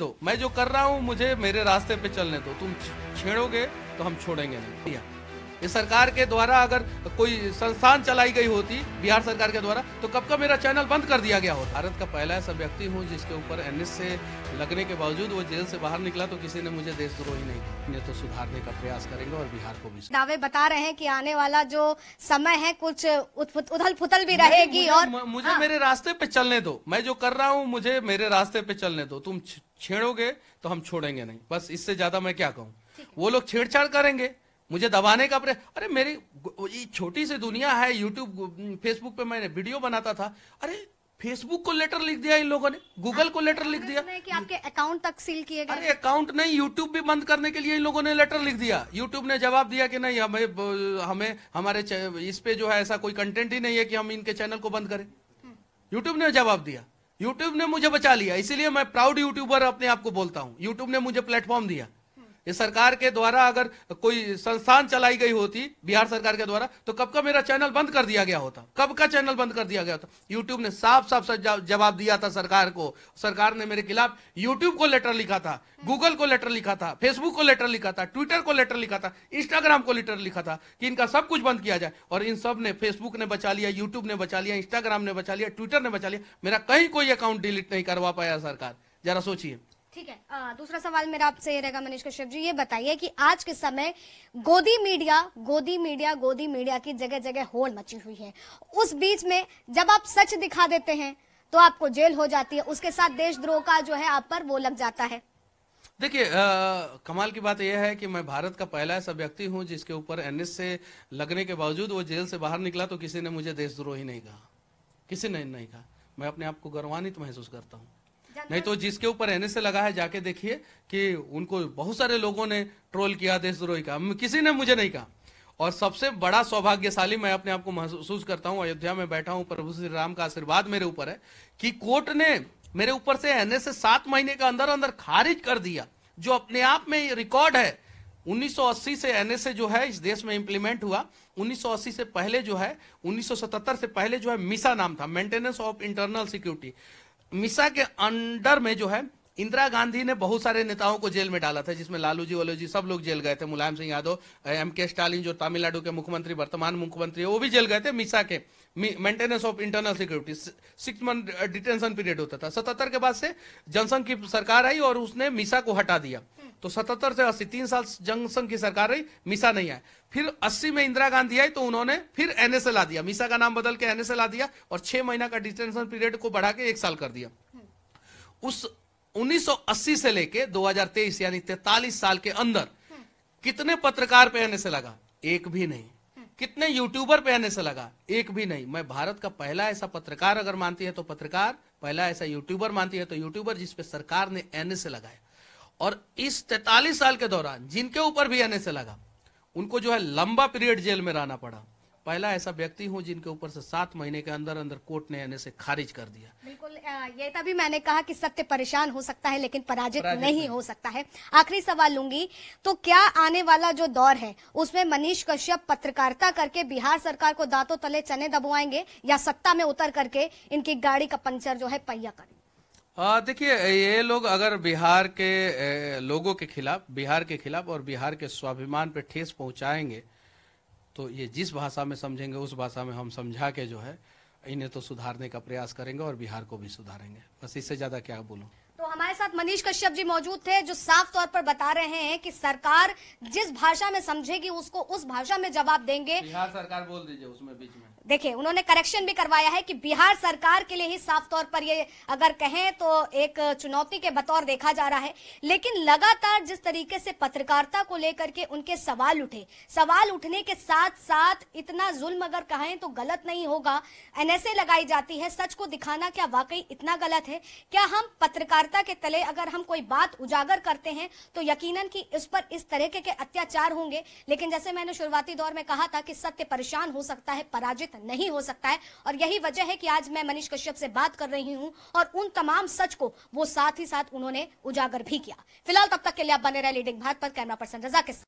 दो तो मैं जो कर रहा हूँ मुझे मेरे रास्ते पे चलने दो तुम छेड़ोगे तो हम छोड़ेंगे नहीं सरकार के द्वारा अगर कोई संस्थान चलाई गई होती बिहार सरकार के द्वारा तो कब का मेरा चैनल बंद कर दिया गया हो भारत का पहला ऐसा व्यक्ति हूँ जिसके ऊपर एन से लगने के बावजूद वो जेल से बाहर निकला तो किसी ने मुझे देशद्रोही नहीं ने तो सुधारने का प्रयास करेंगे और बिहार को भी दावे बता रहे हैं कि आने वाला जो समय है कुछ उथल फुथल भी रहेगी और मुझे हाँ। मेरे रास्ते पे चलने दो मैं जो कर रहा हूँ मुझे मेरे रास्ते पे चलने दो तुम छेड़ोगे तो हम छोड़ेंगे नहीं बस इससे ज्यादा मैं क्या कहूँ वो लोग छेड़छाड़ करेंगे मुझे दबाने का प्रयास अरे मेरी छोटी सी दुनिया है यूट्यूब फेसबुक पे मैंने वीडियो बनाता था अरे फेसबुक को लेटर लिख दिया इन लोगों ने गूगल को लेटर लिख दिया कि आपके अकाउंट तक सील किए गए अरे अकाउंट नहीं यूट्यूब भी बंद करने के लिए इन लोगों ने लेटर लिख दिया यूट्यूब ने जवाब दिया कि नहीं हमें हमें हमारे इस पे जो है ऐसा कोई कंटेंट ही नहीं है कि हम इनके चैनल को बंद करें यूट्यूब ने जवाब दिया यूट्यूब ने मुझे बचा लिया इसीलिए मैं प्राउड यूट्यूबर अपने आप को बोलता हूँ यूट्यूब ने मुझे प्लेटफॉर्म दिया ये सरकार के द्वारा अगर कोई संस्थान चलाई गई होती बिहार सरकार के द्वारा तो कब का मेरा चैनल बंद कर दिया गया होता कब का चैनल बंद कर दिया गया होता यूट्यूब ने साफ साफ जवाब दिया था सरकार को सरकार ने मेरे खिलाफ यूट्यूब को लेटर लिखा था गूगल को लेटर लिखा था फेसबुक को लेटर लिखा था ट्विटर को लेटर लिखा था इंस्टाग्राम को लेटर लिखा था कि इनका सब कुछ बंद किया जाए और इन सब ने फेसबुक ने बचा लिया यूट्यूब ने बचा लिया इंस्टाग्राम ने बचा लिया ट्विटर ने बचा लिया मेरा कहीं कोई अकाउंट डिलीट नहीं करवा पाया सरकार जरा सोचिए ठीक है आ, दूसरा सवाल मेरा आपसे ये रहेगा मनीष कश्यप जी ये बताइए कि आज के समय गोदी मीडिया गोदी मीडिया गोदी मीडिया की जगह जगह होल मची हुई है उस बीच में जब आप सच दिखा देते हैं तो आपको जेल हो जाती है उसके साथ देशद्रोह का जो है आप पर वो लग जाता है देखिए कमाल की बात यह है कि मैं भारत का पहला ऐसा व्यक्ति हूं जिसके ऊपर एनएस से लगने के बावजूद वो जेल से बाहर निकला तो किसी ने मुझे देशद्रोही नहीं कहा किसी ने नहीं कहा मैं अपने आप को गौरवान्वित महसूस करता हूँ नहीं तो जिसके ऊपर एन लगा है जाके देखिए कि उनको बहुत सारे लोगों ने ट्रोल किया देशद्रोही का किसी ने मुझे नहीं कहा और सबसे बड़ा सौभाग्यशाली मैं अपने आप को महसूस करता हूँ अयोध्या में बैठा हूँ प्रभु श्री राम का आशीर्वाद मेरे ऊपर है कि कोर्ट ने मेरे ऊपर से एन सात महीने का अंदर अंदर खारिज कर दिया जो अपने आप में रिकॉर्ड है 1980 से एनएसए जो है इस देश में इंप्लीमेंट हुआ 1980 से पहले जो है 1977 से पहले जो है मिसा नाम था मेंटेनेंस ऑफ इंटरनल सिक्योरिटी मिसा के अंडर में जो है इंदिरा गांधी ने बहुत सारे नेताओं को जेल में डाला था जिसमें लालू जी वालू जी सब लोग जेल गए थे मुलायम सिंह यादव एम के स्टालिन जो तमिलनाडु के मुख्यमंत्री वर्तमान मुख्यमंत्री है वो भी जेल गए थे मिसा के maintenance of internal security six month detention period होता था सतहत्तर के बाद से जनसंघ की सरकार आई और उसने मिसा को हटा दिया तो सतहत्तर से अस्सी तीन साल जनसंघ की सरकार रही मिसा नहीं आया फिर अस्सी में इंदिरा गांधी आई तो उन्होंने फिर एनएसए ला दिया मिसा का नाम बदल के एनएसए ला दिया और छह महीना का डिटेंशन पीरियड को बढ़ा के एक साल कर दिया उस 1980 से लेके 2023 यानी तैतालीस साल के अंदर कितने पत्रकार पहनने से लगा एक भी नहीं कितने यूट्यूबर पहनने से लगा एक भी नहीं मैं भारत का पहला ऐसा पत्रकार अगर मानती है तो पत्रकार पहला ऐसा यूट्यूबर मानती है तो यूट्यूबर जिसपे सरकार ने एन से लगाया और इस तैतालीस साल के दौरान जिनके ऊपर भी एन से लगा उनको जो है लंबा पीरियड जेल में रहना पड़ा पहला ऐसा व्यक्ति हूँ जिनके ऊपर से सात महीने के अंदर अंदर कोर्ट ने एनएसए खारिज कर दिया बिल्कुल ये तभी मैंने कहा कि सत्य परेशान हो सकता है लेकिन पराजित, पराजित नहीं, नहीं हो सकता है आखिरी सवाल लूंगी तो क्या आने वाला जो दौर है उसमें मनीष कश्यप पत्रकारिता करके बिहार सरकार को दांतों तले चने दबवाएंगे या सत्ता में उतर करके इनकी गाड़ी का पंचर जो है पहिया करेंगे देखिए ये लोग अगर बिहार के लोगों के खिलाफ बिहार के खिलाफ और बिहार के स्वाभिमान पे ठेस पहुंचाएंगे तो ये जिस भाषा में समझेंगे उस भाषा में हम समझा के जो है इन्हें तो सुधारने का प्रयास करेंगे और बिहार को भी सुधारेंगे बस इससे ज़्यादा क्या बोलूँ तो हमारे साथ मनीष कश्यप जी मौजूद थे जो साफ तौर पर बता रहे हैं कि सरकार जिस भाषा में समझेगी उसको उस भाषा में जवाब देंगे बिहार सरकार बोल दीजिए उसमें बीच में देखिए उन्होंने करेक्शन भी करवाया है कि बिहार सरकार के लिए ही साफ तौर पर ये अगर कहें तो एक चुनौती के बतौर देखा जा रहा है लेकिन लगातार जिस तरीके से पत्रकारिता को लेकर के उनके सवाल उठे सवाल उठने के साथ साथ इतना जुल्म अगर कहें तो गलत नहीं होगा एनएसए लगाई जाती है सच को दिखाना क्या वाकई इतना गलत है क्या हम पत्रकार सत्ता के तले अगर हम कोई बात उजागर करते हैं तो यकीनन कि इस पर इस के, के अत्याचार होंगे लेकिन जैसे मैंने शुरुआती दौर में कहा था कि सत्य परेशान हो सकता है पराजित नहीं हो सकता है और यही वजह है कि आज मैं मनीष कश्यप से बात कर रही हूं और उन तमाम सच को वो साथ ही साथ उन्होंने उजागर भी किया फिलहाल तब तक के लिए आप बने रहे लीडिंग भारत पर कैमरा पर्सन रजा के